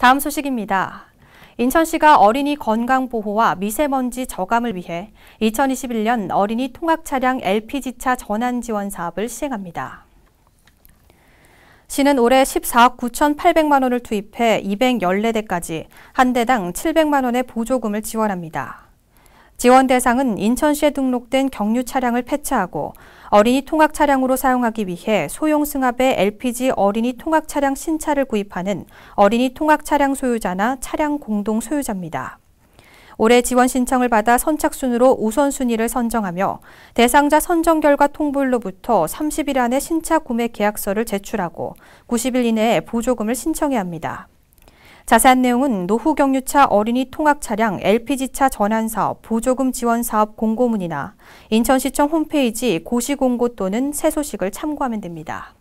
다음 소식입니다. 인천시가 어린이 건강보호와 미세먼지 저감을 위해 2021년 어린이 통학차량 LPG차 전환 지원 사업을 시행합니다. 시는 올해 14억 9,800만 원을 투입해 214대까지 한 대당 700만 원의 보조금을 지원합니다. 지원 대상은 인천시에 등록된 경유 차량을 폐차하고 어린이 통학 차량으로 사용하기 위해 소형 승합의 LPG 어린이 통학 차량 신차를 구입하는 어린이 통학 차량 소유자나 차량 공동 소유자입니다. 올해 지원 신청을 받아 선착순으로 우선순위를 선정하며 대상자 선정 결과 통보일로부터 30일 안에 신차 구매 계약서를 제출하고 90일 이내에 보조금을 신청해야 합니다. 자세한 내용은 노후경유차 어린이 통학차량 LPG차 전환사업 보조금 지원사업 공고문이나 인천시청 홈페이지 고시공고 또는 새 소식을 참고하면 됩니다.